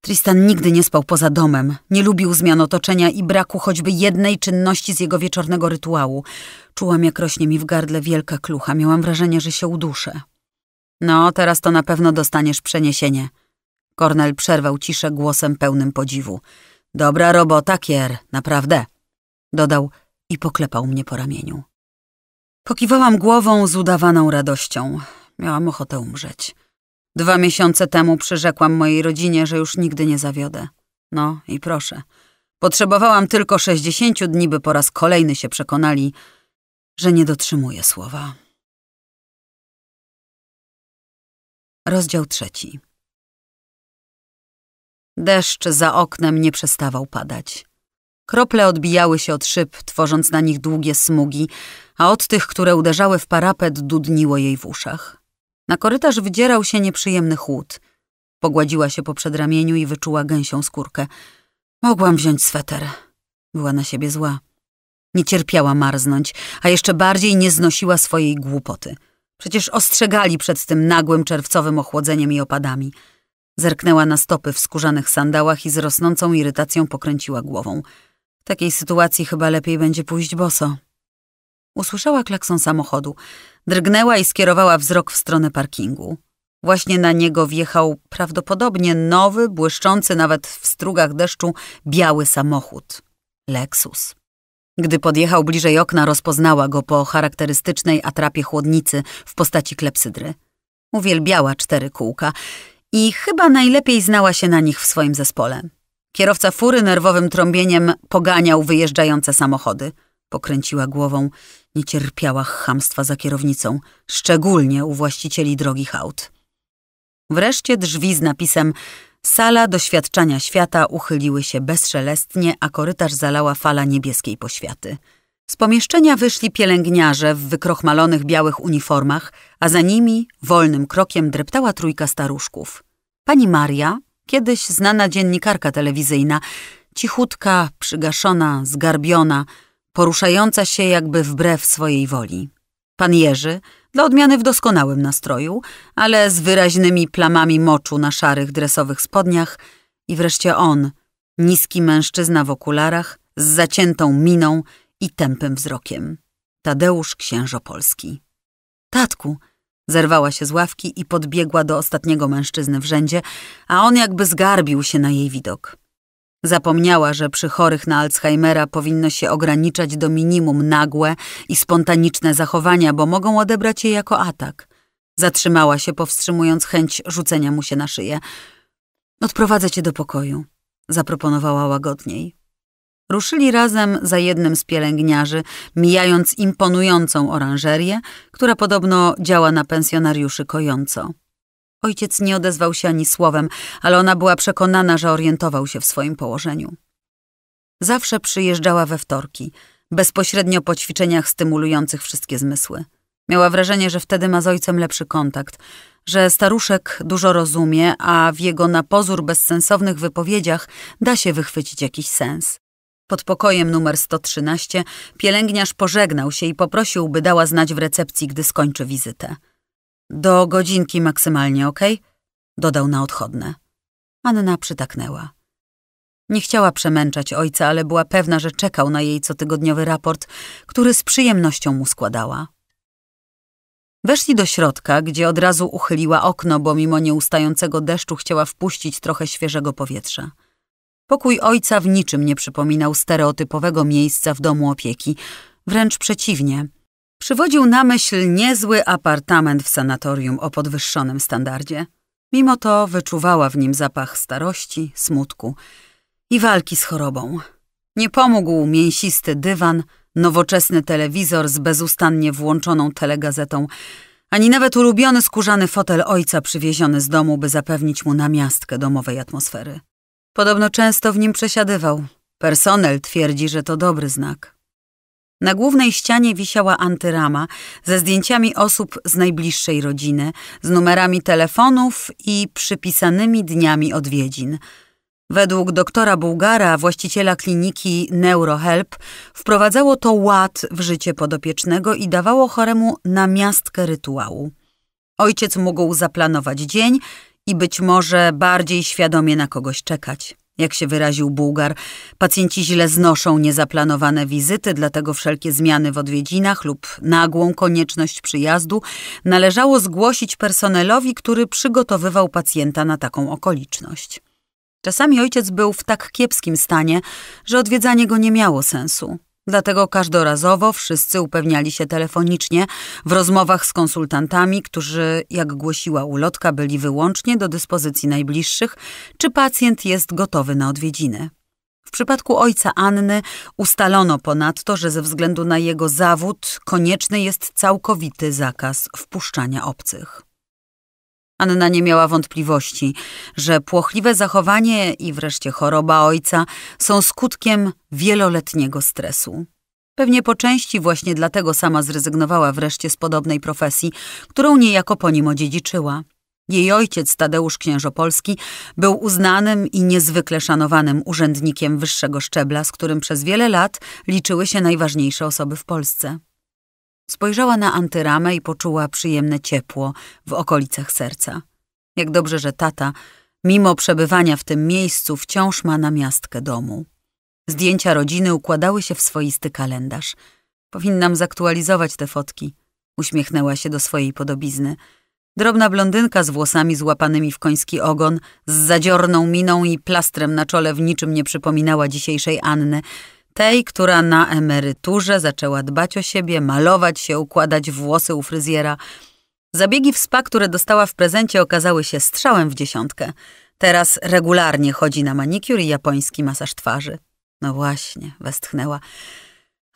Tristan nigdy nie spał poza domem, nie lubił zmian otoczenia i braku choćby jednej czynności z jego wieczornego rytuału. Czułam, jak rośnie mi w gardle wielka klucha, miałam wrażenie, że się uduszę. No, teraz to na pewno dostaniesz przeniesienie. Kornel przerwał ciszę głosem pełnym podziwu. Dobra robota, Kier, naprawdę. Dodał, i poklepał mnie po ramieniu. Pokiwałam głową z udawaną radością. Miałam ochotę umrzeć. Dwa miesiące temu przyrzekłam mojej rodzinie, że już nigdy nie zawiodę. No i proszę. Potrzebowałam tylko sześćdziesięciu dni, by po raz kolejny się przekonali, że nie dotrzymuję słowa. Rozdział trzeci. Deszcz za oknem nie przestawał padać. Krople odbijały się od szyb, tworząc na nich długie smugi, a od tych, które uderzały w parapet, dudniło jej w uszach. Na korytarz wydzierał się nieprzyjemny chłód. Pogładziła się po przedramieniu i wyczuła gęsią skórkę. Mogłam wziąć sweter. Była na siebie zła. Nie cierpiała marznąć, a jeszcze bardziej nie znosiła swojej głupoty. Przecież ostrzegali przed tym nagłym czerwcowym ochłodzeniem i opadami. Zerknęła na stopy w skórzanych sandałach i z rosnącą irytacją pokręciła głową. W takiej sytuacji chyba lepiej będzie pójść boso. Usłyszała klakson samochodu. Drgnęła i skierowała wzrok w stronę parkingu. Właśnie na niego wjechał prawdopodobnie nowy, błyszczący nawet w strugach deszczu biały samochód. Lexus. Gdy podjechał bliżej okna, rozpoznała go po charakterystycznej atrapie chłodnicy w postaci klepsydry. Uwielbiała cztery kółka i chyba najlepiej znała się na nich w swoim zespole. Kierowca fury nerwowym trąbieniem poganiał wyjeżdżające samochody. Pokręciła głową, nie cierpiała chamstwa za kierownicą, szczególnie u właścicieli drogich aut. Wreszcie drzwi z napisem Sala doświadczania świata uchyliły się bezszelestnie, a korytarz zalała fala niebieskiej poświaty. Z pomieszczenia wyszli pielęgniarze w wykrochmalonych białych uniformach, a za nimi wolnym krokiem dreptała trójka staruszków. Pani Maria, Kiedyś znana dziennikarka telewizyjna, cichutka, przygaszona, zgarbiona, poruszająca się jakby wbrew swojej woli. Pan Jerzy, dla odmiany w doskonałym nastroju, ale z wyraźnymi plamami moczu na szarych dresowych spodniach i wreszcie on, niski mężczyzna w okularach, z zaciętą miną i tępym wzrokiem. Tadeusz Księżopolski. Tatku, Zerwała się z ławki i podbiegła do ostatniego mężczyzny w rzędzie, a on jakby zgarbił się na jej widok. Zapomniała, że przy chorych na Alzheimera powinno się ograniczać do minimum nagłe i spontaniczne zachowania, bo mogą odebrać je jako atak. Zatrzymała się, powstrzymując chęć rzucenia mu się na szyję. Odprowadzę cię do pokoju, zaproponowała łagodniej. Ruszyli razem za jednym z pielęgniarzy, mijając imponującą oranżerię, która podobno działa na pensjonariuszy kojąco. Ojciec nie odezwał się ani słowem, ale ona była przekonana, że orientował się w swoim położeniu. Zawsze przyjeżdżała we wtorki, bezpośrednio po ćwiczeniach stymulujących wszystkie zmysły. Miała wrażenie, że wtedy ma z ojcem lepszy kontakt, że staruszek dużo rozumie, a w jego na pozór bezsensownych wypowiedziach da się wychwycić jakiś sens. Pod pokojem numer 113 pielęgniarz pożegnał się i poprosił, by dała znać w recepcji, gdy skończy wizytę. Do godzinki maksymalnie, ok? Dodał na odchodne. Anna przytaknęła. Nie chciała przemęczać ojca, ale była pewna, że czekał na jej cotygodniowy raport, który z przyjemnością mu składała. Weszli do środka, gdzie od razu uchyliła okno, bo mimo nieustającego deszczu chciała wpuścić trochę świeżego powietrza. Pokój ojca w niczym nie przypominał stereotypowego miejsca w domu opieki. Wręcz przeciwnie. Przywodził na myśl niezły apartament w sanatorium o podwyższonym standardzie. Mimo to wyczuwała w nim zapach starości, smutku i walki z chorobą. Nie pomógł mięsisty dywan, nowoczesny telewizor z bezustannie włączoną telegazetą, ani nawet ulubiony skórzany fotel ojca przywieziony z domu, by zapewnić mu namiastkę domowej atmosfery. Podobno często w nim przesiadywał. Personel twierdzi, że to dobry znak. Na głównej ścianie wisiała antyrama ze zdjęciami osób z najbliższej rodziny, z numerami telefonów i przypisanymi dniami odwiedzin. Według doktora Bułgara, właściciela kliniki NeuroHelp, wprowadzało to ład w życie podopiecznego i dawało choremu namiastkę rytuału. Ojciec mógł zaplanować dzień i być może bardziej świadomie na kogoś czekać. Jak się wyraził Bułgar, pacjenci źle znoszą niezaplanowane wizyty, dlatego wszelkie zmiany w odwiedzinach lub nagłą konieczność przyjazdu należało zgłosić personelowi, który przygotowywał pacjenta na taką okoliczność. Czasami ojciec był w tak kiepskim stanie, że odwiedzanie go nie miało sensu. Dlatego każdorazowo wszyscy upewniali się telefonicznie w rozmowach z konsultantami, którzy, jak głosiła ulotka, byli wyłącznie do dyspozycji najbliższych, czy pacjent jest gotowy na odwiedziny. W przypadku ojca Anny ustalono ponadto, że ze względu na jego zawód konieczny jest całkowity zakaz wpuszczania obcych. Anna nie miała wątpliwości, że płochliwe zachowanie i wreszcie choroba ojca są skutkiem wieloletniego stresu. Pewnie po części właśnie dlatego sama zrezygnowała wreszcie z podobnej profesji, którą niejako po nim odziedziczyła. Jej ojciec, Tadeusz Księżopolski, był uznanym i niezwykle szanowanym urzędnikiem wyższego szczebla, z którym przez wiele lat liczyły się najważniejsze osoby w Polsce. Spojrzała na antyramę i poczuła przyjemne ciepło w okolicach serca. Jak dobrze, że tata, mimo przebywania w tym miejscu, wciąż ma namiastkę domu. Zdjęcia rodziny układały się w swoisty kalendarz. Powinnam zaktualizować te fotki. Uśmiechnęła się do swojej podobizny. Drobna blondynka z włosami złapanymi w koński ogon, z zadziorną miną i plastrem na czole w niczym nie przypominała dzisiejszej Anny – tej, która na emeryturze zaczęła dbać o siebie, malować się, układać włosy u fryzjera. Zabiegi w spa, które dostała w prezencie, okazały się strzałem w dziesiątkę. Teraz regularnie chodzi na manikur i japoński masaż twarzy. No właśnie, westchnęła.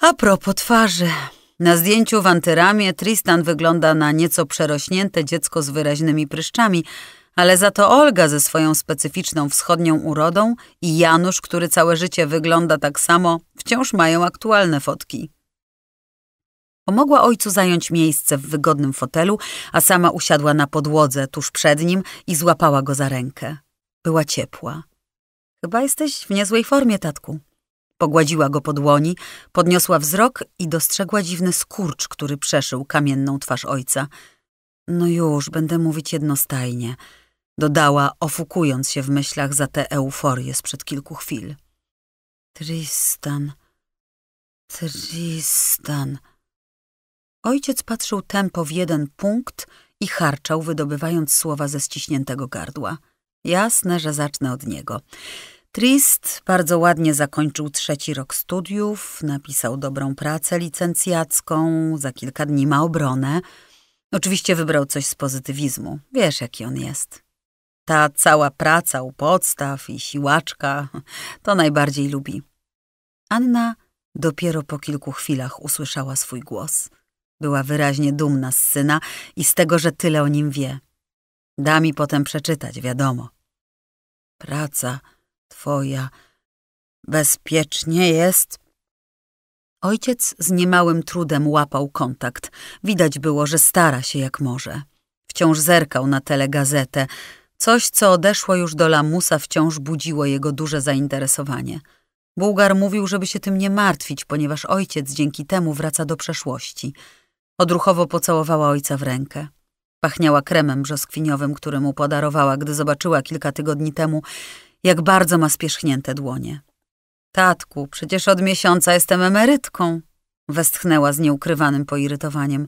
A propos twarzy. Na zdjęciu w antyramie Tristan wygląda na nieco przerośnięte dziecko z wyraźnymi pryszczami, ale za to Olga ze swoją specyficzną wschodnią urodą i Janusz, który całe życie wygląda tak samo, wciąż mają aktualne fotki. Pomogła ojcu zająć miejsce w wygodnym fotelu, a sama usiadła na podłodze tuż przed nim i złapała go za rękę. Była ciepła. Chyba jesteś w niezłej formie, tatku. Pogładziła go po dłoni, podniosła wzrok i dostrzegła dziwny skurcz, który przeszył kamienną twarz ojca. No już, będę mówić jednostajnie dodała, ofukując się w myślach za tę euforię sprzed kilku chwil. Tristan, Tristan. Ojciec patrzył tempo w jeden punkt i harczał, wydobywając słowa ze ściśniętego gardła. Jasne, że zacznę od niego. Trist bardzo ładnie zakończył trzeci rok studiów, napisał dobrą pracę licencjacką, za kilka dni ma obronę. Oczywiście wybrał coś z pozytywizmu. Wiesz, jaki on jest. Ta cała praca u podstaw i siłaczka to najbardziej lubi. Anna dopiero po kilku chwilach usłyszała swój głos. Była wyraźnie dumna z syna i z tego, że tyle o nim wie. Da mi potem przeczytać, wiadomo. Praca twoja bezpiecznie jest. Ojciec z niemałym trudem łapał kontakt. Widać było, że stara się jak może. Wciąż zerkał na telegazetę. Coś, co odeszło już do lamusa, wciąż budziło jego duże zainteresowanie. Bułgar mówił, żeby się tym nie martwić, ponieważ ojciec dzięki temu wraca do przeszłości. Odruchowo pocałowała ojca w rękę. Pachniała kremem brzoskwiniowym, który mu podarowała, gdy zobaczyła kilka tygodni temu, jak bardzo ma spierzchnięte dłonie. Tatku, przecież od miesiąca jestem emerytką, westchnęła z nieukrywanym poirytowaniem.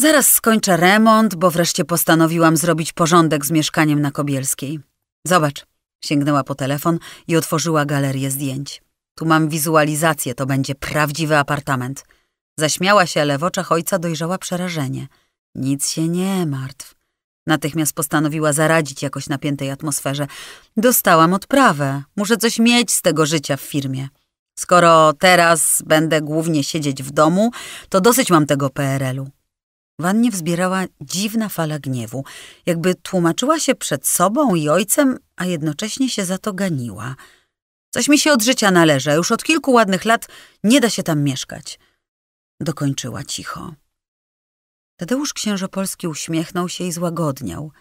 Zaraz skończę remont, bo wreszcie postanowiłam zrobić porządek z mieszkaniem na Kobielskiej. Zobacz. Sięgnęła po telefon i otworzyła galerię zdjęć. Tu mam wizualizację, to będzie prawdziwy apartament. Zaśmiała się, ale w oczach ojca dojrzała przerażenie. Nic się nie martw. Natychmiast postanowiła zaradzić jakoś napiętej atmosferze. Dostałam odprawę. Muszę coś mieć z tego życia w firmie. Skoro teraz będę głównie siedzieć w domu, to dosyć mam tego PRL-u. Wannie wzbierała dziwna fala gniewu, jakby tłumaczyła się przed sobą i ojcem, a jednocześnie się za to ganiła. Coś mi się od życia należy, już od kilku ładnych lat nie da się tam mieszkać. Dokończyła cicho. Tadeusz Księżopolski Polski uśmiechnął się i złagodniał.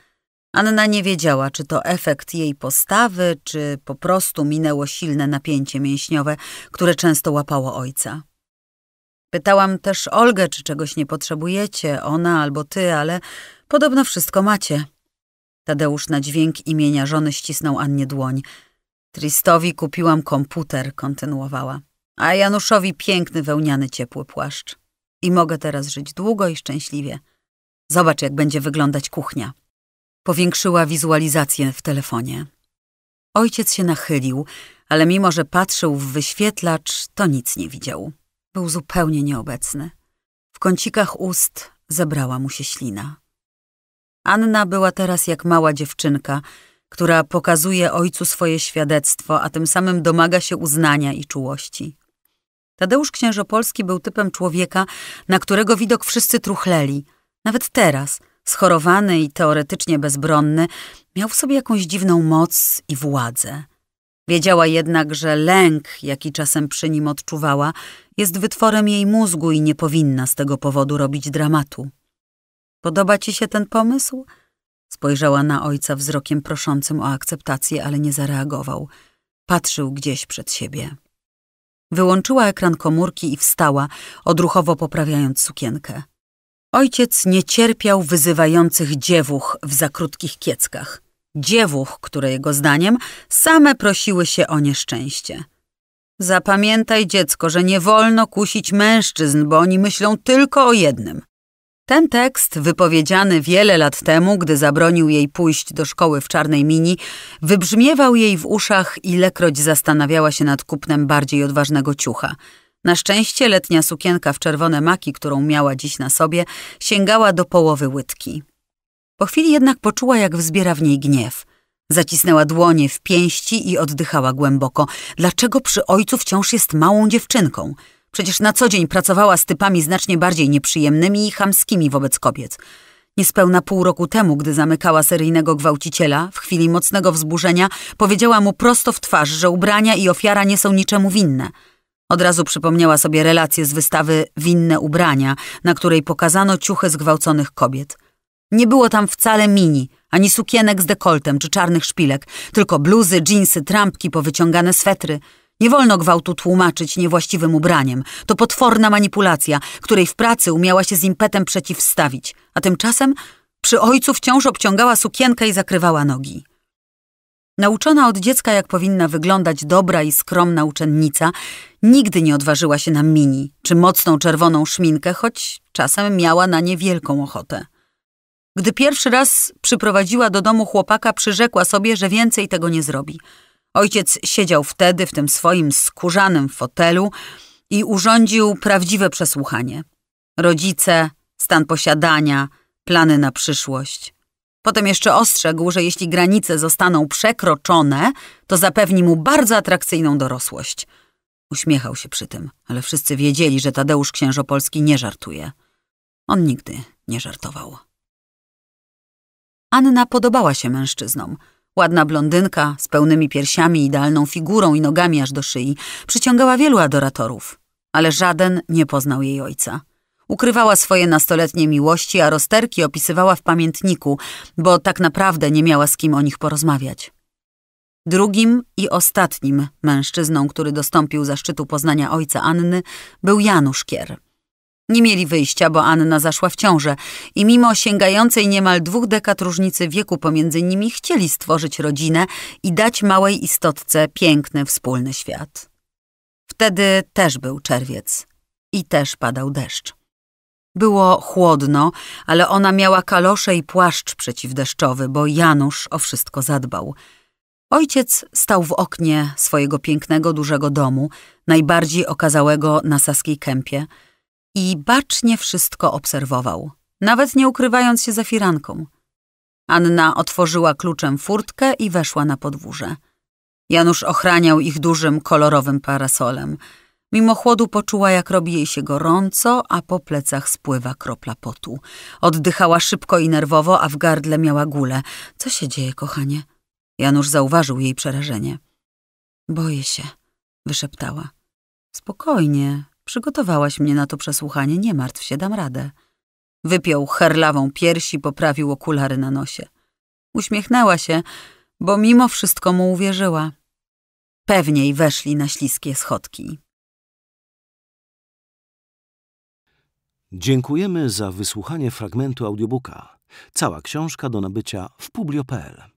Anna nie wiedziała, czy to efekt jej postawy, czy po prostu minęło silne napięcie mięśniowe, które często łapało ojca. Pytałam też Olgę, czy czegoś nie potrzebujecie, ona albo ty, ale podobno wszystko macie. Tadeusz na dźwięk imienia żony ścisnął Annie dłoń. Tristowi kupiłam komputer, kontynuowała, a Januszowi piękny wełniany ciepły płaszcz. I mogę teraz żyć długo i szczęśliwie. Zobacz, jak będzie wyglądać kuchnia. Powiększyła wizualizację w telefonie. Ojciec się nachylił, ale mimo, że patrzył w wyświetlacz, to nic nie widział. Był zupełnie nieobecny. W kącikach ust zebrała mu się ślina. Anna była teraz jak mała dziewczynka, która pokazuje ojcu swoje świadectwo, a tym samym domaga się uznania i czułości. Tadeusz Księżopolski był typem człowieka, na którego widok wszyscy truchleli. Nawet teraz, schorowany i teoretycznie bezbronny, miał w sobie jakąś dziwną moc i władzę. Wiedziała jednak, że lęk, jaki czasem przy nim odczuwała, jest wytworem jej mózgu i nie powinna z tego powodu robić dramatu. Podoba ci się ten pomysł? Spojrzała na ojca wzrokiem proszącym o akceptację, ale nie zareagował. Patrzył gdzieś przed siebie. Wyłączyła ekran komórki i wstała, odruchowo poprawiając sukienkę. Ojciec nie cierpiał wyzywających dziewuch w za krótkich kieckach dziewuch, które jego zdaniem same prosiły się o nieszczęście. Zapamiętaj, dziecko, że nie wolno kusić mężczyzn, bo oni myślą tylko o jednym. Ten tekst, wypowiedziany wiele lat temu, gdy zabronił jej pójść do szkoły w czarnej mini, wybrzmiewał jej w uszach, ilekroć zastanawiała się nad kupnem bardziej odważnego ciucha. Na szczęście letnia sukienka w czerwone maki, którą miała dziś na sobie, sięgała do połowy łydki. Po chwili jednak poczuła, jak wzbiera w niej gniew. Zacisnęła dłonie w pięści i oddychała głęboko. Dlaczego przy ojcu wciąż jest małą dziewczynką? Przecież na co dzień pracowała z typami znacznie bardziej nieprzyjemnymi i chamskimi wobec kobiet. Niespełna pół roku temu, gdy zamykała seryjnego gwałciciela, w chwili mocnego wzburzenia powiedziała mu prosto w twarz, że ubrania i ofiara nie są niczemu winne. Od razu przypomniała sobie relację z wystawy Winne ubrania, na której pokazano ciuchy zgwałconych kobiet. Nie było tam wcale mini, ani sukienek z dekoltem czy czarnych szpilek, tylko bluzy, dżinsy, trampki, powyciągane swetry. Nie wolno gwałtu tłumaczyć niewłaściwym ubraniem. To potworna manipulacja, której w pracy umiała się z impetem przeciwstawić, a tymczasem przy ojcu wciąż obciągała sukienkę i zakrywała nogi. Nauczona od dziecka, jak powinna wyglądać dobra i skromna uczennica, nigdy nie odważyła się na mini czy mocną czerwoną szminkę, choć czasem miała na nie wielką ochotę. Gdy pierwszy raz przyprowadziła do domu chłopaka, przyrzekła sobie, że więcej tego nie zrobi. Ojciec siedział wtedy w tym swoim skórzanym fotelu i urządził prawdziwe przesłuchanie. Rodzice, stan posiadania, plany na przyszłość. Potem jeszcze ostrzegł, że jeśli granice zostaną przekroczone, to zapewni mu bardzo atrakcyjną dorosłość. Uśmiechał się przy tym, ale wszyscy wiedzieli, że Tadeusz Księżopolski nie żartuje. On nigdy nie żartował. Anna podobała się mężczyznom. Ładna blondynka, z pełnymi piersiami, idealną figurą i nogami aż do szyi, przyciągała wielu adoratorów, ale żaden nie poznał jej ojca. Ukrywała swoje nastoletnie miłości, a rozterki opisywała w pamiętniku, bo tak naprawdę nie miała z kim o nich porozmawiać. Drugim i ostatnim mężczyzną, który dostąpił zaszczytu poznania ojca Anny, był Janusz Kier. Nie mieli wyjścia, bo Anna zaszła w ciążę i mimo sięgającej niemal dwóch dekad różnicy wieku pomiędzy nimi chcieli stworzyć rodzinę i dać małej istotce piękny wspólny świat. Wtedy też był czerwiec i też padał deszcz. Było chłodno, ale ona miała kalosze i płaszcz przeciwdeszczowy, bo Janusz o wszystko zadbał. Ojciec stał w oknie swojego pięknego, dużego domu, najbardziej okazałego na Saskiej Kępie – i bacznie wszystko obserwował, nawet nie ukrywając się za firanką. Anna otworzyła kluczem furtkę i weszła na podwórze. Janusz ochraniał ich dużym, kolorowym parasolem. Mimo chłodu poczuła, jak robi jej się gorąco, a po plecach spływa kropla potu. Oddychała szybko i nerwowo, a w gardle miała gulę. Co się dzieje, kochanie? Janusz zauważył jej przerażenie. Boję się, wyszeptała. Spokojnie, Przygotowałaś mnie na to przesłuchanie, nie martw się, dam radę. Wypiął herlawą piersi poprawił okulary na nosie. Uśmiechnęła się, bo mimo wszystko mu uwierzyła. Pewniej weszli na śliskie schodki. Dziękujemy za wysłuchanie fragmentu audiobooka. Cała książka do nabycia w publio.pl.